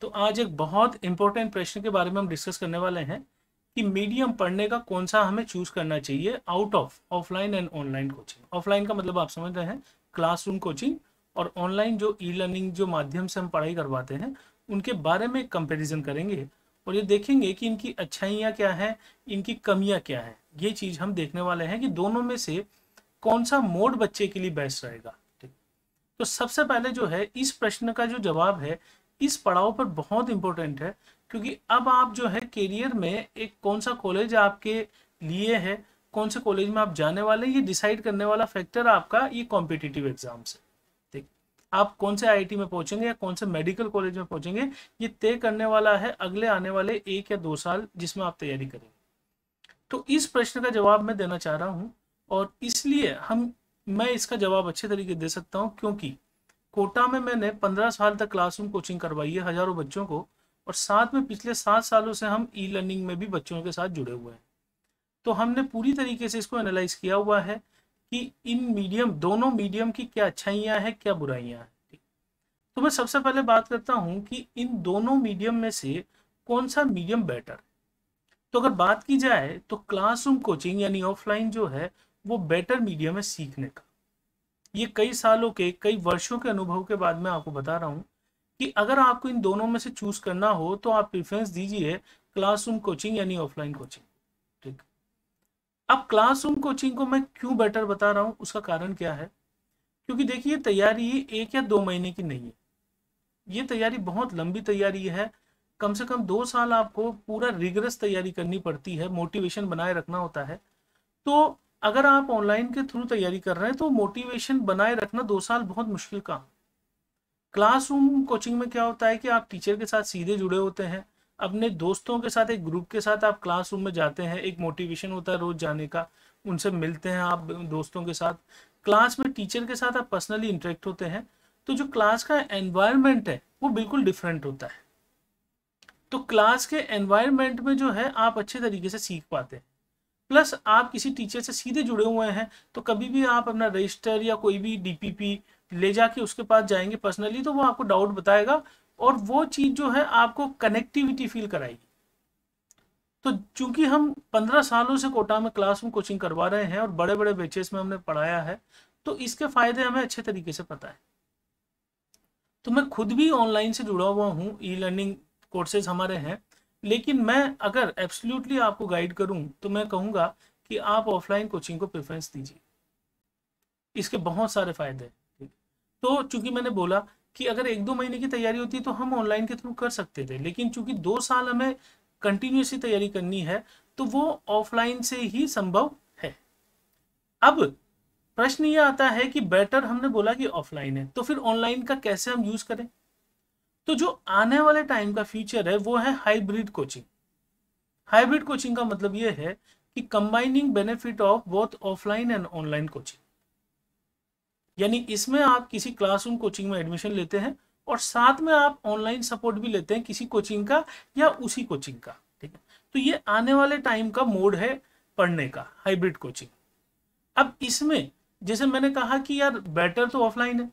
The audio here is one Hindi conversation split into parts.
तो आज एक बहुत इंपॉर्टेंट प्रश्न के बारे में हम डिस्कस करने वाले हैं कि मीडियम पढ़ने का कौन सा हमें चूज करना चाहिए out of offline and online coaching offline का मतलब आप समझ रहे हैं क्लासरूम कोचिंग और ऑनलाइन जो ई लर्निंग जो माध्यम से हम पढ़ाई करवाते हैं उनके बारे में कंपेरिजन करेंगे और ये देखेंगे कि इनकी अच्छाइयाँ क्या हैं इनकी कमियाँ क्या हैं ये चीज़ हम देखने वाले हैं कि दोनों में से कौन सा मोड बच्चे के लिए बेस्ट रहेगा ठीक तो सबसे पहले जो है इस प्रश्न का जो जवाब है इस पड़ाव पर बहुत इंपॉर्टेंट है क्योंकि अब आप जो है करियर में एक कौन सा कॉलेज आपके लिए है कौन से कॉलेज में आप जाने वाले ये डिसाइड करने वाला फैक्टर आपका ये कॉम्पिटिटिव एग्जाम से ठीक आप कौन से आईआईटी में पहुंचेंगे या कौन से मेडिकल कॉलेज में पहुंचेंगे ये तय करने वाला है अगले आने वाले एक या दो साल जिसमें आप तैयारी करेंगे तो इस प्रश्न का जवाब मैं देना चाह रहा हूँ और इसलिए हम मैं इसका जवाब अच्छे तरीके दे सकता हूँ क्योंकि कोटा में मैंने पंद्रह साल तक क्लासरूम कोचिंग करवाई है हजारों बच्चों को और साथ में पिछले सात सालों से हम ई लर्निंग में भी बच्चों के साथ जुड़े हुए हैं तो हमने पूरी तरीके से इसको एनालाइज किया हुआ है कि इन मीडियम दोनों मीडियम की क्या अच्छाइयाँ हैं क्या बुराइयाँ हैं तो मैं सबसे पहले बात करता हूँ कि इन दोनों मीडियम में से कौन सा मीडियम बेटर तो अगर बात की जाए तो क्लासरूम कोचिंग यानी ऑफलाइन जो है वो बेटर मीडियम है सीखने का ये कई सालों के कई वर्षों के अनुभव के बाद मैं आपको बता रहा हूँ कि अगर आपको इन दोनों में से चूज करना हो तो आप प्रिफ्रेंस दीजिए क्लासरूम कोचिंग यानी ऑफलाइन कोचिंग ठीक अब क्लासरूम कोचिंग को मैं क्यों बेटर बता रहा हूँ उसका कारण क्या है क्योंकि देखिए तैयारी एक या दो महीने की नहीं है ये तैयारी बहुत लंबी तैयारी है कम से कम दो साल आपको पूरा रिग्रेस तैयारी करनी पड़ती है मोटिवेशन बनाए रखना होता है तो अगर आप ऑनलाइन के थ्रू तैयारी कर रहे हैं तो मोटिवेशन बनाए रखना दो साल बहुत मुश्किल काम क्लासरूम कोचिंग में क्या होता है कि आप टीचर के साथ सीधे जुड़े होते हैं अपने दोस्तों के साथ एक ग्रुप के साथ आप क्लासरूम में जाते हैं एक मोटिवेशन होता है रोज जाने का उनसे मिलते हैं आप दोस्तों के साथ क्लास में टीचर के साथ आप पर्सनली इंटरेक्ट होते हैं तो जो क्लास का एनवायरमेंट है वो बिल्कुल डिफरेंट होता है तो क्लास के एनवायरमेंट में जो है आप अच्छे तरीके से सीख पाते हैं प्लस आप किसी टीचर से सीधे जुड़े हुए हैं तो कभी भी आप अपना रजिस्टर या कोई भी डीपीपी ले जाके उसके पास जाएंगे पर्सनली तो वो आपको डाउट बताएगा और वो चीज़ जो है आपको कनेक्टिविटी फील कराएगी तो चूंकि हम पंद्रह सालों से कोटा में क्लास में कोचिंग करवा रहे हैं और बड़े बड़े बेचेस में हमने पढ़ाया है तो इसके फायदे हमें अच्छे तरीके से पता है तो मैं खुद भी ऑनलाइन से जुड़ा हुआ हूँ ई लर्निंग कोर्सेज हमारे हैं लेकिन मैं अगर एब्सोल्युटली आपको गाइड करूं तो मैं कहूंगा कि आप ऑफलाइन कोचिंग को प्रेफरेंस दीजिए इसके बहुत सारे फायदे हैं तो चूंकि मैंने बोला कि अगर एक दो महीने की तैयारी होती तो हम ऑनलाइन के थ्रू कर सकते थे लेकिन चूंकि दो साल हमें कंटिन्यूसली तैयारी करनी है तो वो ऑफलाइन से ही संभव है अब प्रश्न ये आता है कि बेटर हमने बोला कि ऑफलाइन है तो फिर ऑनलाइन का कैसे हम यूज करें तो जो आने वाले टाइम का फ्यूचर है वो है हाइब्रिड कोचिंग हाइब्रिड कोचिंग का मतलब ये है कि combining benefit of both offline and online coaching यानी इसमें आप किसी क्लासरूम कोचिंग में एडमिशन लेते हैं और साथ में आप ऑनलाइन सपोर्ट भी लेते हैं किसी कोचिंग का या उसी कोचिंग का ठीक है तो ये आने वाले टाइम का मोड है पढ़ने का हाइब्रिड कोचिंग अब इसमें जैसे मैंने कहा कि यार बेटर तो ऑफलाइन है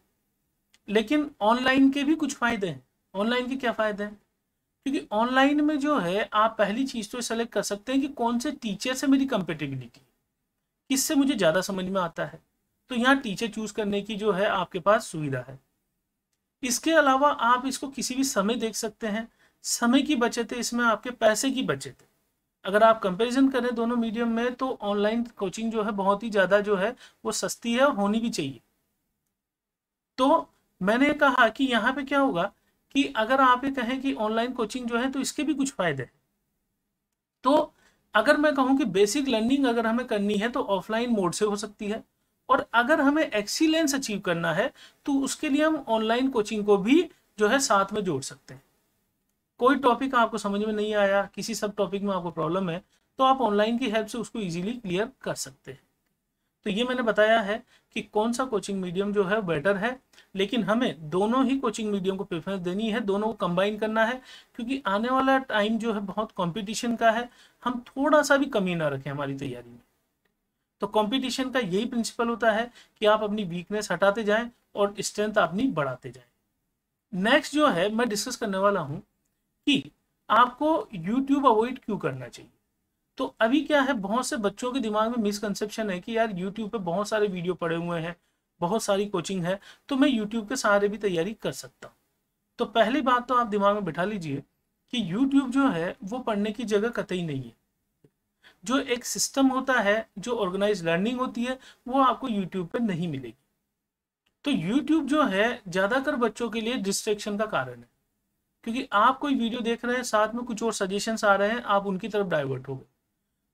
लेकिन ऑनलाइन के भी कुछ फायदे हैं ऑनलाइन के क्या फ़ायदे हैं क्योंकि ऑनलाइन में जो है आप पहली चीज़ तो सेलेक्ट कर सकते हैं कि कौन से टीचर से मेरी है किससे मुझे ज़्यादा समझ में आता है तो यहाँ टीचर चूज़ करने की जो है आपके पास सुविधा है इसके अलावा आप इसको किसी भी समय देख सकते हैं समय की बचत है इसमें आपके पैसे की बचत है अगर आप कंपेरिजन करें दोनों मीडियम में तो ऑनलाइन कोचिंग जो है बहुत ही ज़्यादा जो है वो सस्ती है और होनी भी चाहिए तो मैंने कहा कि यहाँ पे क्या होगा कि अगर आप ये कहें कि ऑनलाइन कोचिंग जो है तो इसके भी कुछ फायदे हैं तो अगर मैं कहूं कि बेसिक लर्निंग अगर हमें करनी है तो ऑफलाइन मोड से हो सकती है और अगर हमें एक्सीलेंस अचीव करना है तो उसके लिए हम ऑनलाइन कोचिंग को भी जो है साथ में जोड़ सकते हैं कोई टॉपिक आपको समझ में नहीं आया किसी सब टॉपिक में आपको प्रॉब्लम है तो आप ऑनलाइन की हेल्प से उसको इजीली क्लियर कर सकते हैं तो ये मैंने बताया है कि कौन सा कोचिंग मीडियम जो है बेटर है लेकिन हमें दोनों ही कोचिंग मीडियम को प्रेफरेंस देनी है दोनों को कंबाइन करना है क्योंकि आने वाला टाइम जो है बहुत कंपटीशन का है हम थोड़ा सा भी कमी ना रखें हमारी तैयारी में तो कंपटीशन का यही प्रिंसिपल होता है कि आप अपनी वीकनेस हटाते जाएं और स्ट्रेंथ अपनी बढ़ाते जाएं नेक्स्ट जो है मैं डिस्कस करने वाला हूं कि आपको यूट्यूब अवॉइड क्यों करना चाहिए तो अभी क्या है बहुत से बच्चों के दिमाग में मिसकनसेप्शन है कि यार यूट्यूब पे बहुत सारे वीडियो पड़े हुए हैं बहुत सारी कोचिंग है तो मैं यूट्यूब के सहारे भी तैयारी कर सकता हूँ तो पहली बात तो आप दिमाग में बैठा लीजिए कि यूट्यूब जो है वो पढ़ने की जगह कतई नहीं है जो एक सिस्टम होता है जो ऑर्गेनाइज लर्निंग होती है वो आपको यूट्यूब पर नहीं मिलेगी तो यूट्यूब जो है ज़्यादातर बच्चों के लिए डिस्ट्रेक्शन का कारण है क्योंकि आप कोई वीडियो देख रहे हैं साथ में कुछ और सजेशंस आ रहे हैं आप उनकी तरफ डाइवर्ट हो गए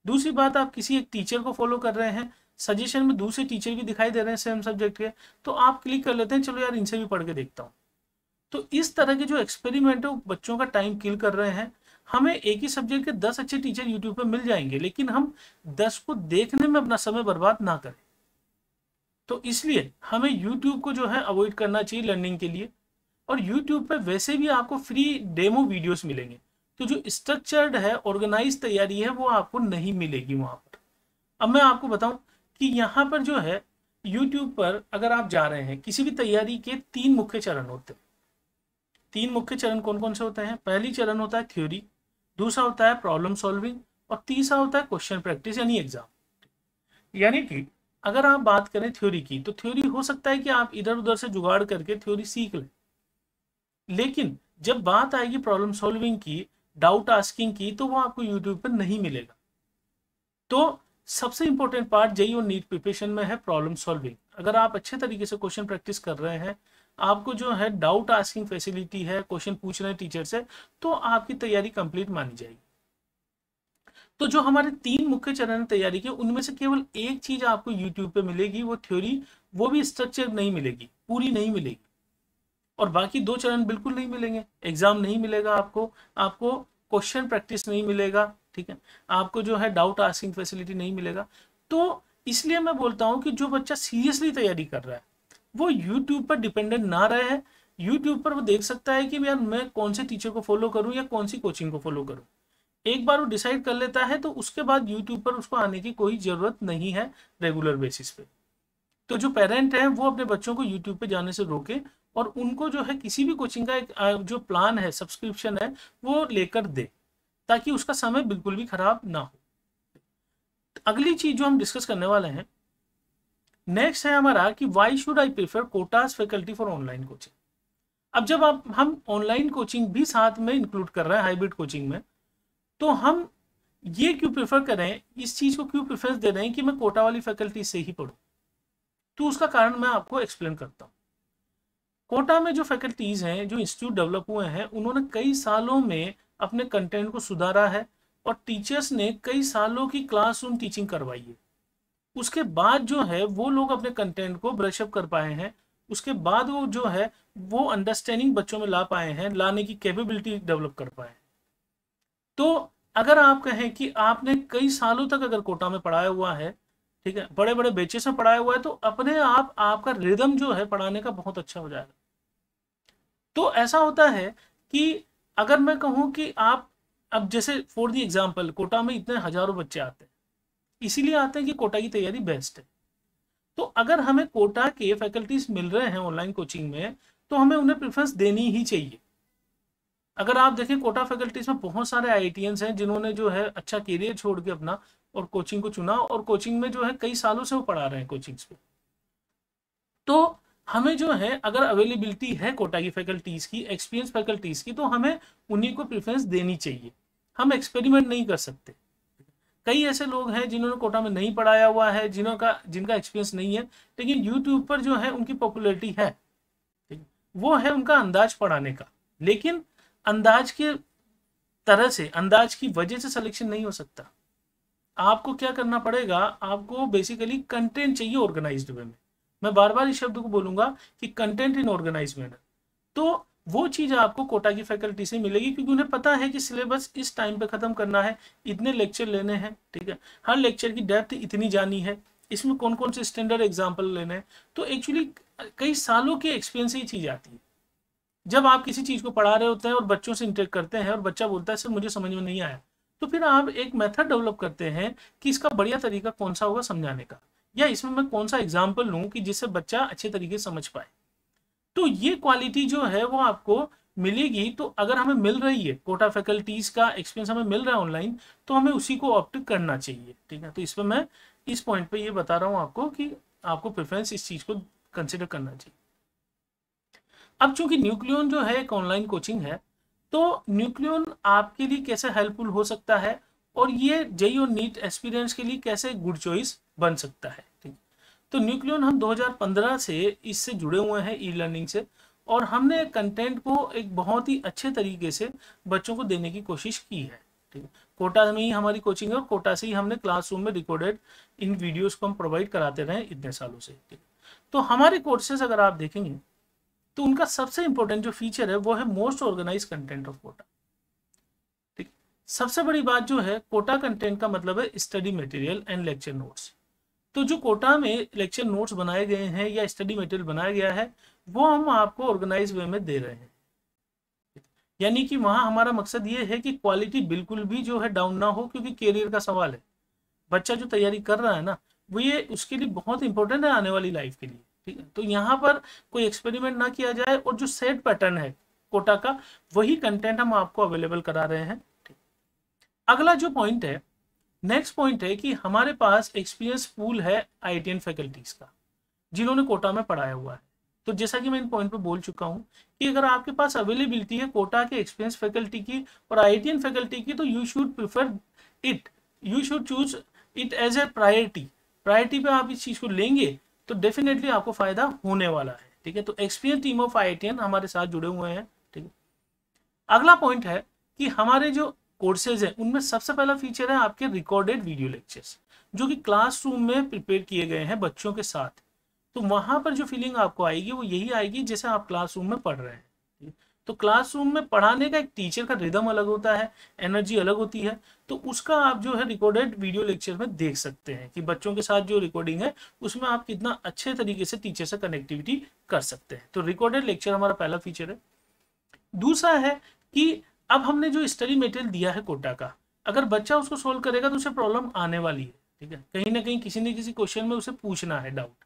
दूसरी बात आप किसी एक टीचर को फॉलो कर रहे हैं सजेशन में दूसरे टीचर भी दिखाई दे रहे हैं सेम सब्जेक्ट के तो आप क्लिक कर लेते हैं चलो यार इनसे भी पढ़ के देखता हूँ तो इस तरह के जो एक्सपेरिमेंट है वो बच्चों का टाइम किल कर रहे हैं हमें एक ही सब्जेक्ट के दस अच्छे टीचर यूट्यूब पर मिल जाएंगे लेकिन हम दस को देखने में अपना समय बर्बाद ना करें तो इसलिए हमें यूट्यूब को जो है अवॉइड करना चाहिए लर्निंग के लिए और यूट्यूब पर वैसे भी आपको फ्री डेमो वीडियोज मिलेंगे तो जो स्ट्रक्चर्ड है ऑर्गेनाइज तैयारी है वो आपको नहीं मिलेगी वहां पर अब मैं आपको बताऊं कि यहाँ पर जो है यूट्यूब पर अगर आप जा रहे हैं किसी भी तैयारी के तीन मुख्य चरण होते हैं तीन मुख्य चरण कौन कौन से होते हैं पहली चरण होता है थ्योरी दूसरा होता है प्रॉब्लम सॉल्विंग और तीसरा होता है क्वेश्चन प्रैक्टिस यानी एग्जाम यानी कि अगर आप बात करें थ्योरी की तो थ्योरी हो सकता है कि आप इधर उधर से जुगाड़ करके थ्योरी सीख लें लेकिन जब बात आएगी प्रॉब्लम सॉल्विंग की डाउट आस्किंग की तो वो आपको यूट्यूब पर नहीं मिलेगा तो सबसे इंपॉर्टेंट पार्ट जई और नीट प्रिपरेशन में है प्रॉब्लम सॉल्विंग अगर आप अच्छे तरीके से क्वेश्चन प्रैक्टिस कर रहे हैं आपको जो है डाउट आस्किंग फैसिलिटी है क्वेश्चन पूछ रहे हैं टीचर से तो आपकी तैयारी कंप्लीट मानी जाएगी तो जो हमारे तीन मुख्य चरण तैयारी के उनमें से केवल एक चीज आपको यूट्यूब पे मिलेगी वो थ्योरी वो भी स्ट्रक्चर नहीं मिलेगी पूरी नहीं मिलेगी और बाकी दो चरण बिल्कुल नहीं मिलेंगे एग्जाम नहीं मिलेगा आपको आपको क्वेश्चन प्रैक्टिस नहीं मिलेगा ठीक है आपको जो है डाउट आस्किंग फैसिलिटी नहीं मिलेगा तो इसलिए मैं बोलता हूँ कि जो बच्चा सीरियसली तैयारी कर रहा है वो यूट्यूब पर डिपेंडेंट ना रहे यूट्यूब पर वो देख सकता है कि यार मैं कौन से टीचर को फॉलो करूँ या कौन सी कोचिंग को फॉलो करूँ एक बार वो डिसाइड कर लेता है तो उसके बाद यूट्यूब पर उसको आने की कोई ज़रूरत नहीं है रेगुलर बेसिस पे तो जो पेरेंट हैं वो अपने बच्चों को यूट्यूब पे जाने से रोके और उनको जो है किसी भी कोचिंग का एक जो प्लान है सब्सक्रिप्शन है वो लेकर दे ताकि उसका समय बिल्कुल भी खराब ना हो अगली चीज जो हम डिस्कस करने वाले हैं नेक्स्ट है हमारा कि why should I prefer Kota's faculty for online coaching अब जब आप हम ऑनलाइन कोचिंग भी साथ में इंक्लूड कर रहे हैं हाइब्रिड कोचिंग में तो हम ये क्यों प्रेफर करें इस चीज़ को क्यों प्रेफरेंस दे रहे हैं कि मैं कोटा वाली फैकल्टी से ही पढ़ू तो उसका कारण मैं आपको एक्सप्लेन करता हूँ कोटा में जो फैकल्टीज हैं जो इंस्टीट्यूट डेवलप हुए हैं उन्होंने कई सालों में अपने कंटेंट को सुधारा है और टीचर्स ने कई सालों की क्लासरूम टीचिंग करवाई है उसके बाद जो है वो लोग अपने कंटेंट को ब्रशअप कर पाए हैं उसके बाद वो जो है वो अंडरस्टैंडिंग बच्चों में ला पाए हैं लाने की कैपेबिलिटी डेवलप कर पाए तो अगर आप कहें कि आपने कई सालों तक अगर कोटा में पढ़ाया हुआ है ठीक है बड़े बड़े बेचेस में पढ़ाया हुआ है तो अपने आप आपका रिदम जो है पढ़ाने का बहुत अच्छा हो जाएगा तो ऐसा होता है कि अगर मैं कहूं कि आप अब जैसे फॉर दी एग्जाम्पल कोटा में इतने हजारों बच्चे आते हैं इसीलिए आते हैं कि कोटा की तैयारी बेस्ट है तो अगर हमें कोटा के फैकल्टीज मिल रहे हैं ऑनलाइन कोचिंग में तो हमें उन्हें प्रेफरेंस देनी ही चाहिए अगर आप देखें कोटा फैकल्टीज में बहुत सारे आई हैं जिन्होंने जो है अच्छा करियर छोड़ के अपना और कोचिंग को चुना और कोचिंग में जो है कई सालों से वो पढ़ा रहे हैं कोचिंग्स पे तो हमें जो है अगर अवेलेबिलिटी है कोटा की फैकल्टीज़ की एक्सपीरियंस फैकल्टीज़ की तो हमें उन्हीं को प्रेफरेंस देनी चाहिए हम एक्सपेरिमेंट नहीं कर सकते कई ऐसे लोग हैं जिन्होंने कोटा में नहीं पढ़ाया हुआ है जिन्हों का जिनका एक्सपीरियंस नहीं है लेकिन यूट्यूब पर जो है उनकी पॉपुलरिटी है वो है उनका अंदाज पढ़ाने का लेकिन अंदाज के तरह से अंदाज की वजह से सिलेक्शन नहीं हो सकता आपको क्या करना पड़ेगा आपको बेसिकली कंटेंट चाहिए ऑर्गेनाइज्ड वे में मैं बार बार इस शब्द को बोलूंगा कि कंटेंट इन ऑर्गेनाइज मैनर तो वो चीज़ आपको कोटा की फैकल्टी से मिलेगी क्योंकि उन्हें पता है कि सिलेबस इस टाइम पे ख़त्म करना है इतने लेक्चर लेने हैं ठीक है हर लेक्चर की डेप्थ इतनी जानी है इसमें कौन कौन से स्टैंडर्ड एग्जाम्पल लेने हैं तो एक्चुअली कई सालों के एक्सपीरियंस से ही चीज़ आती है जब आप किसी चीज़ को पढ़ा रहे होते हैं और बच्चों से इंटरेक्ट करते हैं और बच्चा बोलता है सर मुझे समझ में नहीं आया तो फिर आप एक मेथड डेवलप करते हैं कि इसका बढ़िया तरीका कौन सा होगा समझाने का या इसमें मैं कौन सा एग्जाम्पल लूँ कि जिससे बच्चा अच्छे तरीके समझ पाए तो ये क्वालिटी जो है वो आपको मिलेगी तो अगर हमें मिल रही है कोटा फैकल्टीज का एक्सपीरियंस हमें मिल रहा है ऑनलाइन तो हमें उसी को ऑप्ट करना चाहिए ठीक है तो इस पर मैं इस पॉइंट पे ये बता रहा हूँ आपको कि आपको प्रेफरेंस इस चीज़ को कंसिडर करना चाहिए अब चूंकि न्यूक्लियोन जो है एक ऑनलाइन कोचिंग है तो न्यूक्लियोन आपके लिए कैसे हेल्पफुल हो सकता है और ये जेई और नीट एक्सपीरियंस के लिए कैसे गुड चॉइस बन सकता है ठीक तो न्यूक्लियोन हम 2015 से इससे जुड़े हुए हैं ई लर्निंग से और हमने कंटेंट को एक बहुत ही अच्छे तरीके से बच्चों को देने की कोशिश की है ठीक कोटा में ही हमारी कोचिंग है और कोटा से ही हमने क्लासरूम में रिकॉर्डेड इन वीडियोज को हम प्रोवाइड कराते रहे इतने सालों से ठीक तो हमारे कोर्सेज अगर आप देखेंगे तो उनका सबसे इंपॉर्टेंट जो फीचर है वो है most organise content of Kota ठीक सबसे बड़ी बात जो है कोटा कंटेंट का मतलब है study material and lecture notes तो जो कोटा में लेक्चर नोट्स बनाए गए हैं या स्टडी मटेरियल बनाया गया है वो हम आपको ऑर्गेनाइज वे में दे रहे हैं यानी कि वहां हमारा मकसद ये है कि क्वालिटी बिल्कुल भी जो है डाउन ना हो क्योंकि कैरियर का सवाल है बच्चा जो तैयारी कर रहा है ना वो ये उसके लिए बहुत इंपॉर्टेंट है आने वाली लाइफ के लिए ठीक है तो यहाँ पर कोई एक्सपेरिमेंट ना किया जाए और जो सेट पैटर्न है कोटा का वही कंटेंट हम आपको अवेलेबल करा रहे हैं ठीक अगला जो पॉइंट है नेक्स्ट पॉइंट है कि हमारे पास एक्सपीरियंस पूल है आई फैकल्टीज का जिन्होंने कोटा में पढ़ाया हुआ है तो जैसा कि मैं इन पॉइंट पर बोल चुका हूँ कि अगर आपके पास अवेलेबिलिटी है कोटा के एक्सपीरियंस फैकल्टी की और आई फैकल्टी की तो you should prefer it you should choose it as a priority priority पे आप इस चीज़ को लेंगे तो डेफिनेटली आपको फायदा होने वाला है ठीक है तो एक्सपीरियंस टीम ऑफ आई हमारे साथ जुड़े हुए हैं ठीक है अगला पॉइंट है कि हमारे जो कोर्सेज हैं उनमें सबसे पहला फीचर है आपके रिकॉर्डेड वीडियो लेक्चर्स जो कि क्लासरूम में प्रिपेयर किए गए हैं बच्चों के साथ तो वहां पर जो फीलिंग आपको आएगी वो यही आएगी जैसे आप क्लासरूम में पढ़ रहे हैं तो क्लासरूम में पढ़ाने का एक टीचर का रिदम अलग होता है एनर्जी अलग होती है तो उसका आप जो है रिकॉर्डेड वीडियो लेक्चर में देख सकते हैं कि बच्चों के साथ जो रिकॉर्डिंग है उसमें आप कितना अच्छे तरीके से टीचर से कनेक्टिविटी कर सकते हैं तो रिकॉर्डेड लेक्चर हमारा पहला फीचर है दूसरा है कि अब हमने जो स्टडी मेटेरियल दिया है कोटा का अगर बच्चा उसको सोल्व करेगा तो उसे प्रॉब्लम आने वाली है ठीक है कहीं ना कहीं किसी न किसी क्वेश्चन में उसे पूछना है डाउट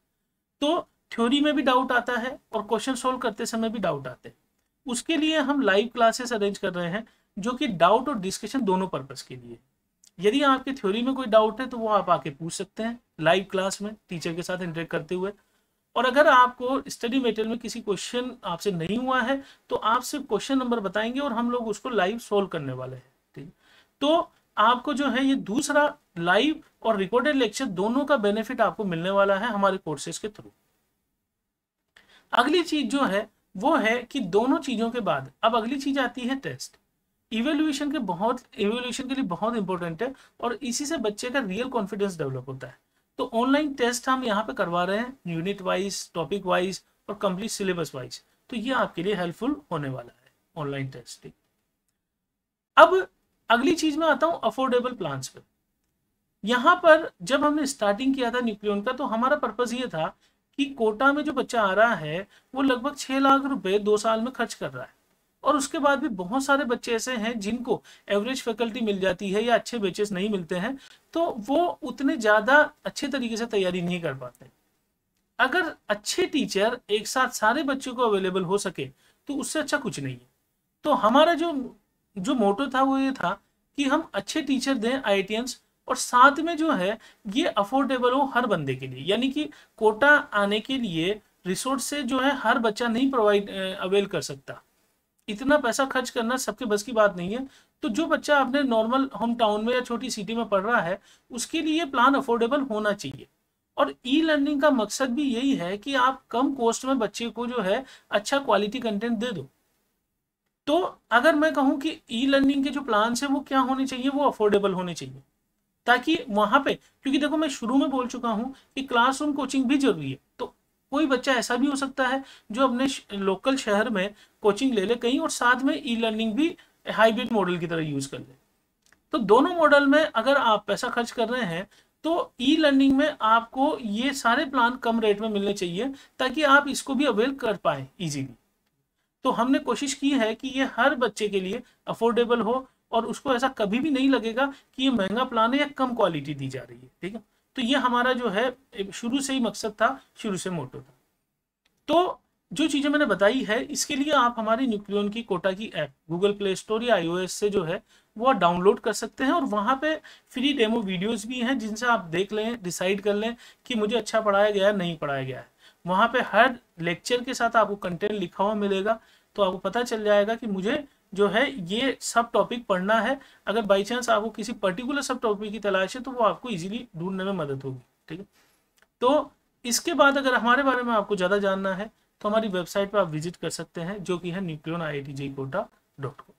तो थ्योरी में भी डाउट आता है और क्वेश्चन सोल्व करते समय भी डाउट आते हैं उसके लिए हम लाइव क्लासेस अरेंज कर रहे हैं जो कि डाउट और डिस्कशन दोनों पर्पज़ के लिए यदि आपके थ्योरी में कोई डाउट है तो वो आप आके पूछ सकते हैं लाइव क्लास में टीचर के साथ इंटरेक्ट करते हुए और अगर आपको स्टडी मेटेरियल में किसी क्वेश्चन आपसे नहीं हुआ है तो आप सिर्फ क्वेश्चन नंबर बताएंगे और हम लोग उसको लाइव सोल्व करने वाले हैं ठीक तो आपको जो है ये दूसरा लाइव और रिकॉर्डेड लेक्चर दोनों का बेनिफिट आपको मिलने वाला है हमारे कोर्सेज के थ्रू अगली चीज जो है वो है कि दोनों चीज़ों के बाद अब अगली चीज़ आती है टेस्ट इवेल्यूशन के बहुत इवेल्यूशन के लिए बहुत इंपॉर्टेंट है और इसी से बच्चे का रियल कॉन्फिडेंस डेवलप होता है तो ऑनलाइन टेस्ट हम यहाँ पे करवा रहे हैं यूनिट वाइज टॉपिक वाइज और कंप्लीट सिलेबस वाइज तो ये आपके लिए हेल्पफुल होने वाला है ऑनलाइन टेस्टिंग अब अगली चीज में आता हूँ अफोर्डेबल प्लान्स पर यहाँ पर जब हमने स्टार्टिंग किया था न्यूक्लियन का तो हमारा पर्पज ये था कि कोटा में जो बच्चा आ रहा है वो लगभग छह लाख रुपए दो साल में खर्च कर रहा है और उसके बाद भी बहुत सारे बच्चे ऐसे हैं जिनको एवरेज फैकल्टी मिल जाती है या अच्छे बेचेस नहीं मिलते हैं तो वो उतने ज़्यादा अच्छे तरीके से तैयारी नहीं कर पाते अगर अच्छे टीचर एक साथ सारे बच्चों को अवेलेबल हो सके तो उससे अच्छा कुछ नहीं है तो हमारा जो जो मोटो था वो ये था कि हम अच्छे टीचर दें आई और साथ में जो है ये अफोर्डेबल हो हर बंदे के लिए यानी कि कोटा आने के लिए रिसोर्स से जो है हर बच्चा नहीं प्रोवाइड अवेल कर सकता इतना पैसा खर्च करना सबके बस की बात नहीं है तो जो बच्चा अपने नॉर्मल होम टाउन में या छोटी सिटी में पढ़ रहा है उसके लिए प्लान अफोर्डेबल होना चाहिए और ई लर्निंग का मकसद भी यही है कि आप कम कॉस्ट में बच्चे को जो है अच्छा क्वालिटी कंटेंट दे दो तो अगर मैं कहूँ कि ई लर्निंग के जो प्लान्स हैं वो क्या होने चाहिए वो अफोर्डेबल होने चाहिए ताकि वहां पे क्योंकि देखो मैं शुरू में बोल चुका हूँ कि क्लासरूम कोचिंग भी जरूरी है तो कोई बच्चा ऐसा भी हो सकता है जो अपने लोकल शहर में कोचिंग ले ले कहीं और साथ में ई लर्निंग भी हाइब्रिड मॉडल की तरह यूज कर ले तो दोनों मॉडल में अगर आप पैसा खर्च कर रहे हैं तो ई लर्निंग में आपको ये सारे प्लान कम रेट में मिलने चाहिए ताकि आप इसको भी अवेल कर पाए इजीली तो हमने कोशिश की है कि ये हर बच्चे के लिए अफोर्डेबल हो और उसको ऐसा कभी भी नहीं लगेगा कि ये महंगा प्लान है या कम क्वालिटी दी जा रही है ठीक है तो ये हमारा जो है शुरू से ही मकसद था शुरू से मोटो था तो जो चीज़ें मैंने बताई है इसके लिए आप हमारी न्यूक्लियन की कोटा की ऐप गूगल प्ले स्टोर या आईओएस से जो है वो डाउनलोड कर सकते हैं और वहां पे फ्री डेमो वीडियोस भी हैं जिनसे आप देख लें डिसाइड कर लें कि मुझे अच्छा पढ़ाया गया है नहीं पढ़ाया गया है वहां पे हर लेक्चर के साथ आपको कंटेंट लिखा हुआ मिलेगा तो आपको पता चल जाएगा कि मुझे जो है ये सब टॉपिक पढ़ना है अगर बाई चांस आपको किसी पर्टिकुलर सब टॉपिक की तलाश है तो वो आपको इजीली ढूंढने में मदद होगी ठीक है तो इसके बाद अगर हमारे बारे में आपको ज़्यादा जानना है तो हमारी वेबसाइट पर आप विजिट कर सकते हैं जो कि है Nucleon I I T JEE Kota dot com